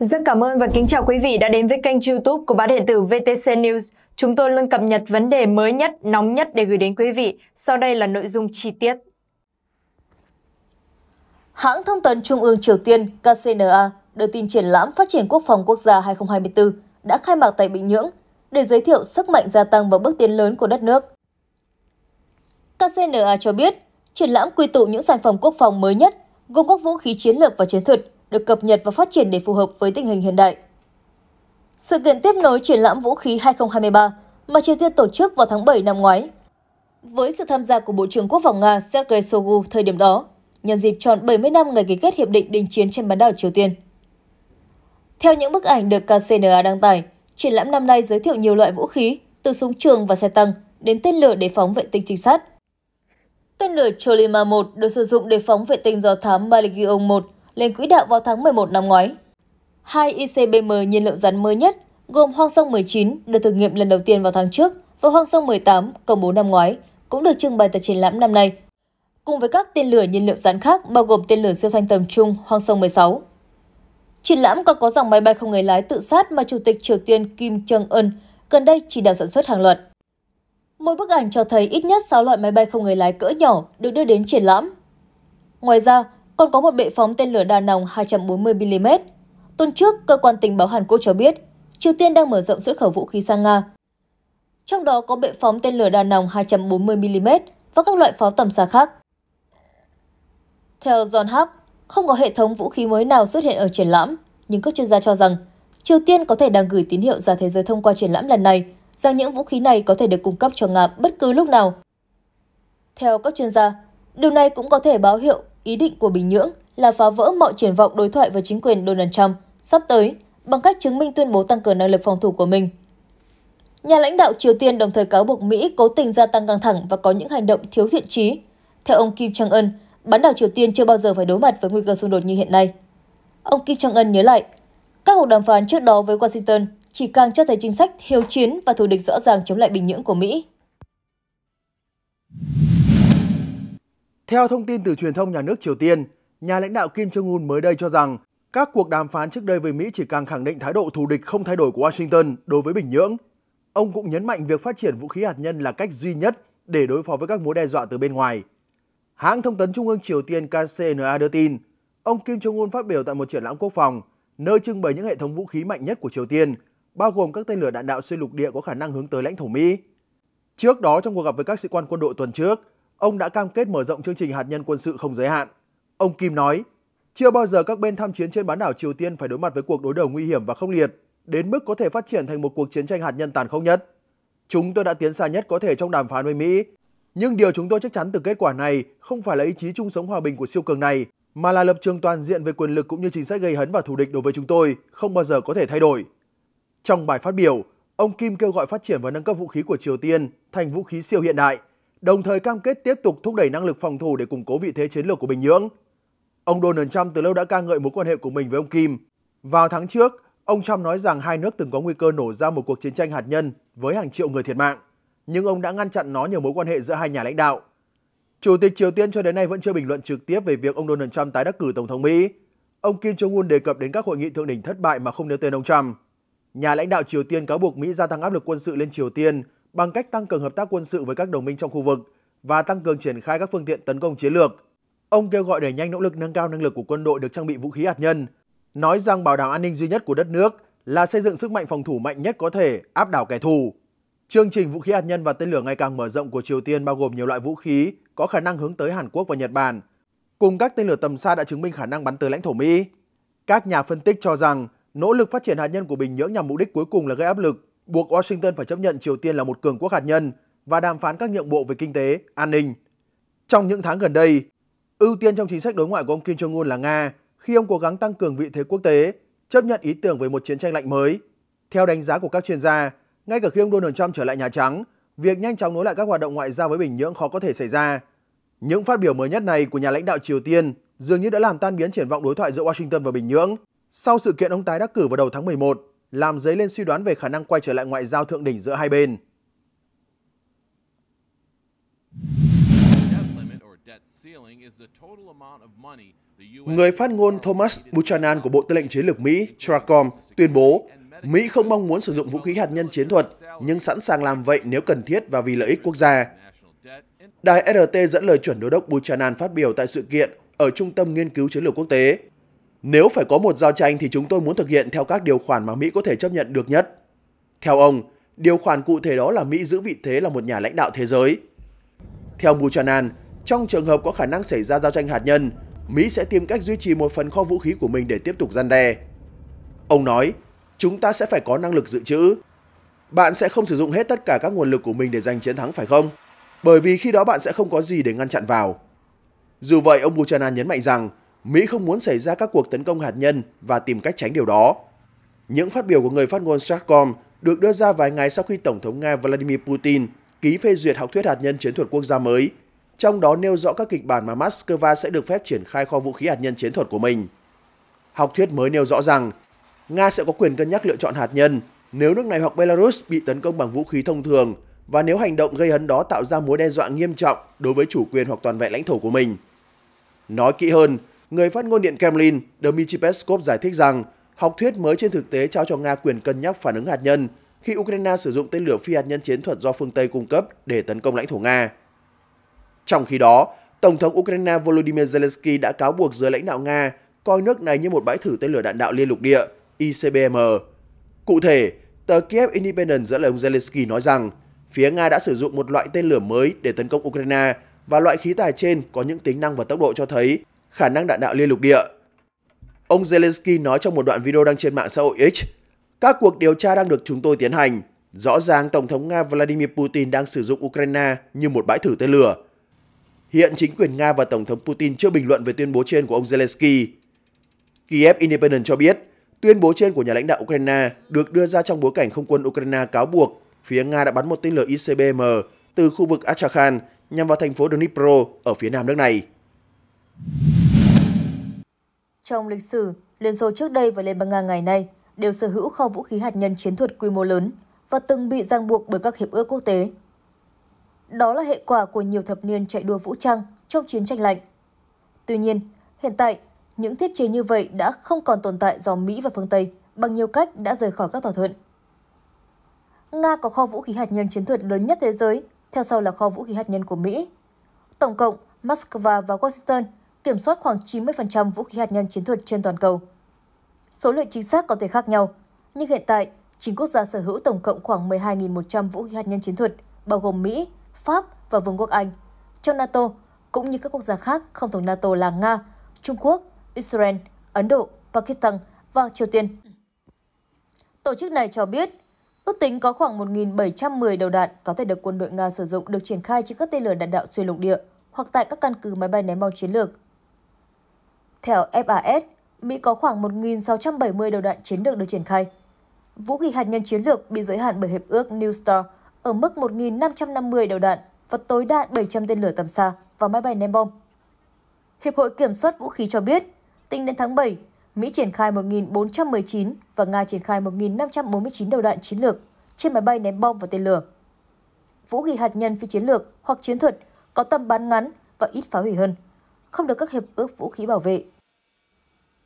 Rất cảm ơn và kính chào quý vị đã đến với kênh youtube của báo điện tử VTC News. Chúng tôi luôn cập nhật vấn đề mới nhất, nóng nhất để gửi đến quý vị. Sau đây là nội dung chi tiết. Hãng thông tấn Trung ương Triều Tiên KCNA đưa tin triển lãm phát triển quốc phòng quốc gia 2024 đã khai mạc tại Bình Nhưỡng để giới thiệu sức mạnh gia tăng và bước tiến lớn của đất nước. KCNA cho biết, triển lãm quy tụ những sản phẩm quốc phòng mới nhất gồm các vũ khí chiến lược và chiến thuật được cập nhật và phát triển để phù hợp với tình hình hiện đại. Sự kiện tiếp nối triển lãm vũ khí 2023 mà Triều Tiên tổ chức vào tháng 7 năm ngoái. Với sự tham gia của Bộ trưởng Quốc phòng Nga Sergei Shoigu thời điểm đó, nhân dịp tròn 70 năm ngày ký kết hiệp định đình chiến trên bán đảo Triều Tiên. Theo những bức ảnh được KCNA đăng tải, triển lãm năm nay giới thiệu nhiều loại vũ khí, từ súng trường và xe tăng đến tên lửa để phóng vệ tinh trinh sát. Tên lửa Cholima-1 được sử dụng để phóng vệ tinh do thám Malikiyong-1 lên quỹ đạo vào tháng 11 năm ngoái. Hai ICBM nhiên liệu rắn mới nhất gồm Hoang Sông 19 được thử nghiệm lần đầu tiên vào tháng trước và Hoang Sông 18 công bố năm ngoái cũng được trưng bày tại triển lãm năm nay. Cùng với các tên lửa nhiên liệu rắn khác bao gồm tên lửa siêu thanh tầm trung Hoang Sông 16. Triển lãm còn có dòng máy bay không người lái tự sát mà Chủ tịch Triều Tiên Kim Jong-un gần đây chỉ đạo sản xuất hàng loạt. Mỗi bức ảnh cho thấy ít nhất 6 loại máy bay không người lái cỡ nhỏ được đưa đến triển lãm. Ngoài ra, còn có một bệ phóng tên lửa đa nòng 240mm. Tuần trước, cơ quan tình báo Hàn Quốc cho biết, Triều Tiên đang mở rộng xuất khẩu vũ khí sang Nga. Trong đó có bệ phóng tên lửa đa nòng 240mm và các loại pháo tầm xa khác. Theo John Hap, không có hệ thống vũ khí mới nào xuất hiện ở triển lãm, nhưng các chuyên gia cho rằng Triều Tiên có thể đang gửi tín hiệu ra thế giới thông qua triển lãm lần này rằng những vũ khí này có thể được cung cấp cho Nga bất cứ lúc nào. Theo các chuyên gia, điều này cũng có thể báo hiệu ý định của Bình Nhưỡng là phá vỡ mọi triển vọng đối thoại với chính quyền Donald Trump sắp tới bằng cách chứng minh tuyên bố tăng cường năng lực phòng thủ của mình. Nhà lãnh đạo Triều Tiên đồng thời cáo buộc Mỹ cố tình gia tăng căng thẳng và có những hành động thiếu thiện trí. Theo ông Kim Jong Un, bán đảo Triều Tiên chưa bao giờ phải đối mặt với nguy cơ xung đột như hiện nay. Ông Kim Jong Un nhớ lại, các cuộc đàm phán trước đó với Washington chỉ càng cho thấy chính sách hiếu chiến và thù địch rõ ràng chống lại Bình Nhưỡng của Mỹ. Theo thông tin từ truyền thông nhà nước Triều Tiên, nhà lãnh đạo Kim Jong-un mới đây cho rằng các cuộc đàm phán trước đây với Mỹ chỉ càng khẳng định thái độ thù địch không thay đổi của Washington đối với Bình Nhưỡng. Ông cũng nhấn mạnh việc phát triển vũ khí hạt nhân là cách duy nhất để đối phó với các mối đe dọa từ bên ngoài. Hãng thông tấn Trung ương Triều Tiên KCNA đưa tin, ông Kim Jong-un phát biểu tại một triển lãm quốc phòng, nơi trưng bày những hệ thống vũ khí mạnh nhất của Triều Tiên, bao gồm các tên lửa đạn đạo xuyên lục địa có khả năng hướng tới lãnh thổ Mỹ. Trước đó, trong cuộc gặp với các sĩ quan quân đội tuần trước, ông đã cam kết mở rộng chương trình hạt nhân quân sự không giới hạn. Ông Kim nói, chưa bao giờ các bên tham chiến trên bán đảo Triều Tiên phải đối mặt với cuộc đối đầu nguy hiểm và không liệt, đến mức có thể phát triển thành một cuộc chiến tranh hạt nhân tàn khốc nhất. Chúng tôi đã tiến xa nhất có thể trong đàm phán với Mỹ, nhưng điều chúng tôi chắc chắn từ kết quả này không phải là ý chí chung sống hòa bình của siêu cường này, mà là lập trường toàn diện về quyền lực cũng như chính sách gây hấn và thù địch đối với chúng tôi không bao giờ có thể thay đổi. Trong bài phát biểu, ông Kim kêu gọi phát triển và nâng cấp vũ khí của Triều Tiên thành vũ khí siêu hiện đại đồng thời cam kết tiếp tục thúc đẩy năng lực phòng thủ để củng cố vị thế chiến lược của Bình Nhưỡng. Ông Donald Trump từ lâu đã ca ngợi mối quan hệ của mình với ông Kim. Vào tháng trước, ông Trump nói rằng hai nước từng có nguy cơ nổ ra một cuộc chiến tranh hạt nhân với hàng triệu người thiệt mạng, nhưng ông đã ngăn chặn nó nhờ mối quan hệ giữa hai nhà lãnh đạo. Chủ tịch Triều Tiên cho đến nay vẫn chưa bình luận trực tiếp về việc ông Donald Trump tái đắc cử Tổng thống Mỹ. Ông Kim Jong-un đề cập đến các hội nghị thượng đỉnh thất bại mà không nêu tên ông Trump. Nhà lãnh đạo Triều Tiên cáo buộc Mỹ gia tăng áp lực quân sự lên Triều Tiên bằng cách tăng cường hợp tác quân sự với các đồng minh trong khu vực và tăng cường triển khai các phương tiện tấn công chiến lược. Ông kêu gọi đẩy nhanh nỗ lực nâng cao năng lực của quân đội được trang bị vũ khí hạt nhân, nói rằng bảo đảm an ninh duy nhất của đất nước là xây dựng sức mạnh phòng thủ mạnh nhất có thể áp đảo kẻ thù. Chương trình vũ khí hạt nhân và tên lửa ngày càng mở rộng của Triều Tiên bao gồm nhiều loại vũ khí có khả năng hướng tới Hàn Quốc và Nhật Bản, cùng các tên lửa tầm xa đã chứng minh khả năng bắn từ lãnh thổ Mỹ. Các nhà phân tích cho rằng nỗ lực phát triển hạt nhân của Bình Nhưỡng nhằm mục đích cuối cùng là gây áp lực buộc Washington phải chấp nhận Triều Tiên là một cường quốc hạt nhân và đàm phán các nhượng bộ về kinh tế, an ninh. Trong những tháng gần đây, ưu tiên trong chính sách đối ngoại của ông Kim Jong-un là Nga khi ông cố gắng tăng cường vị thế quốc tế, chấp nhận ý tưởng về một chiến tranh lạnh mới. Theo đánh giá của các chuyên gia, ngay cả khi ông Donald Trump trở lại Nhà Trắng, việc nhanh chóng nối lại các hoạt động ngoại giao với Bình Nhưỡng khó có thể xảy ra. Những phát biểu mới nhất này của nhà lãnh đạo Triều Tiên dường như đã làm tan biến triển vọng đối thoại giữa Washington và Bình Nhưỡng sau sự kiện ông tái đắc cử vào đầu tháng 11 làm dấy lên suy đoán về khả năng quay trở lại ngoại giao thượng đỉnh giữa hai bên. Người phát ngôn Thomas Buchanan của Bộ Tư lệnh Chiến lược Mỹ, TRACOM, tuyên bố Mỹ không mong muốn sử dụng vũ khí hạt nhân chiến thuật, nhưng sẵn sàng làm vậy nếu cần thiết và vì lợi ích quốc gia. Đài RT dẫn lời chuẩn đô đốc Buchanan phát biểu tại sự kiện ở Trung tâm Nghiên cứu Chiến lược Quốc tế nếu phải có một giao tranh thì chúng tôi muốn thực hiện theo các điều khoản mà Mỹ có thể chấp nhận được nhất. Theo ông, điều khoản cụ thể đó là Mỹ giữ vị thế là một nhà lãnh đạo thế giới. Theo Buchanan, trong trường hợp có khả năng xảy ra giao tranh hạt nhân, Mỹ sẽ tìm cách duy trì một phần kho vũ khí của mình để tiếp tục gian đe. Ông nói, chúng ta sẽ phải có năng lực dự trữ. Bạn sẽ không sử dụng hết tất cả các nguồn lực của mình để giành chiến thắng phải không? Bởi vì khi đó bạn sẽ không có gì để ngăn chặn vào. Dù vậy, ông Buchanan nhấn mạnh rằng Mỹ không muốn xảy ra các cuộc tấn công hạt nhân và tìm cách tránh điều đó. Những phát biểu của người phát ngôn Stratcom được đưa ra vài ngày sau khi Tổng thống Nga Vladimir Putin ký phê duyệt học thuyết hạt nhân chiến thuật quốc gia mới, trong đó nêu rõ các kịch bản mà Moscow sẽ được phép triển khai kho vũ khí hạt nhân chiến thuật của mình. Học thuyết mới nêu rõ rằng Nga sẽ có quyền cân nhắc lựa chọn hạt nhân nếu nước này hoặc Belarus bị tấn công bằng vũ khí thông thường và nếu hành động gây hấn đó tạo ra mối đe dọa nghiêm trọng đối với chủ quyền hoặc toàn vẹn lãnh thổ của mình. Nói kỹ hơn, Người phát ngôn Điện Kremlin Dmitry Peskov giải thích rằng học thuyết mới trên thực tế trao cho Nga quyền cân nhắc phản ứng hạt nhân khi Ukraine sử dụng tên lửa phi hạt nhân chiến thuật do phương Tây cung cấp để tấn công lãnh thổ Nga. Trong khi đó, Tổng thống Ukraine Volodymyr Zelensky đã cáo buộc giới lãnh đạo Nga coi nước này như một bãi thử tên lửa đạn đạo liên lục địa, ICBM. Cụ thể, tờ Kiev Independent dẫn lời ông Zelensky nói rằng phía Nga đã sử dụng một loại tên lửa mới để tấn công Ukraine và loại khí tài trên có những tính năng và tốc độ cho thấy khả năng đạn đạo liên lục địa. Ông Zelensky nói trong một đoạn video đăng trên mạng xã hội X, các cuộc điều tra đang được chúng tôi tiến hành. Rõ ràng Tổng thống Nga Vladimir Putin đang sử dụng Ukraine như một bãi thử tên lửa. Hiện chính quyền Nga và Tổng thống Putin chưa bình luận về tuyên bố trên của ông Zelensky. Kiev Independent cho biết, tuyên bố trên của nhà lãnh đạo Ukraine được đưa ra trong bối cảnh không quân Ukraine cáo buộc phía Nga đã bắn một tên lửa ICBM từ khu vực Astrakhan nhằm vào thành phố Dnipro ở phía nam nước này. Trong lịch sử, Liên Xô trước đây và Liên bang Nga ngày nay đều sở hữu kho vũ khí hạt nhân chiến thuật quy mô lớn và từng bị ràng buộc bởi các hiệp ước quốc tế. Đó là hệ quả của nhiều thập niên chạy đua vũ trang trong chiến tranh lạnh. Tuy nhiên, hiện tại, những thiết chế như vậy đã không còn tồn tại do Mỹ và phương Tây bằng nhiều cách đã rời khỏi các thỏa thuận. Nga có kho vũ khí hạt nhân chiến thuật lớn nhất thế giới, theo sau là kho vũ khí hạt nhân của Mỹ. Tổng cộng, Moscow và Washington kiểm soát khoảng 90% vũ khí hạt nhân chiến thuật trên toàn cầu. Số lượng chính xác có thể khác nhau, nhưng hiện tại, chính quốc gia sở hữu tổng cộng khoảng 12.100 vũ khí hạt nhân chiến thuật, bao gồm Mỹ, Pháp và Vương quốc Anh. Trong NATO, cũng như các quốc gia khác không thuộc NATO là Nga, Trung Quốc, Israel, Ấn Độ, Pakistan và Triều Tiên. Tổ chức này cho biết, ước tính có khoảng 1.710 đầu đạn có thể được quân đội Nga sử dụng được triển khai trên các tên lửa đạn đạo xuyên lục địa hoặc tại các căn cứ máy bay ném bom chiến lược theo FAS, Mỹ có khoảng 1.670 đầu đạn chiến lược được triển khai. Vũ khí hạt nhân chiến lược bị giới hạn bởi Hiệp ước New START ở mức 1.550 đầu đạn và tối đa 700 tên lửa tầm xa và máy bay ném bom. Hiệp hội Kiểm soát Vũ khí cho biết, tính đến tháng 7, Mỹ triển khai 1.419 và Nga triển khai 1.549 đầu đạn chiến lược trên máy bay ném bom và tên lửa. Vũ khí hạt nhân phi chiến lược hoặc chiến thuật có tầm bắn ngắn và ít phá hủy hơn không được các hiệp ước vũ khí bảo vệ.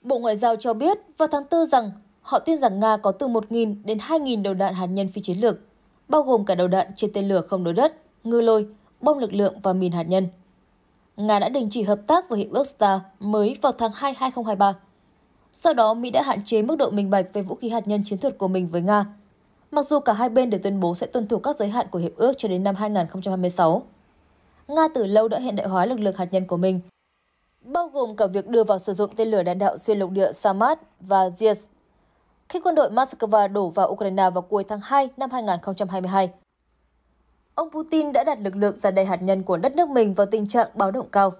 Bộ Ngoại giao cho biết vào tháng 4 rằng họ tin rằng Nga có từ 1.000 đến 2.000 đầu đạn hạt nhân phi chiến lược, bao gồm cả đầu đạn trên tên lửa không đối đất, ngư lôi, bom lực lượng và mìn hạt nhân. Nga đã đình chỉ hợp tác với Hiệp ước Star mới vào tháng 2 2023. Sau đó, Mỹ đã hạn chế mức độ minh bạch về vũ khí hạt nhân chiến thuật của mình với Nga, mặc dù cả hai bên đều tuyên bố sẽ tuân thủ các giới hạn của Hiệp ước cho đến năm 2026. Nga từ lâu đã hiện đại hóa lực lượng hạt nhân của mình bao gồm cả việc đưa vào sử dụng tên lửa đạn đạo xuyên lục địa Samad và Zies. Khi quân đội Moscow đổ vào Ukraine vào cuối tháng 2 năm 2022, ông Putin đã đặt lực lượng ra đầy hạt nhân của đất nước mình vào tình trạng báo động cao.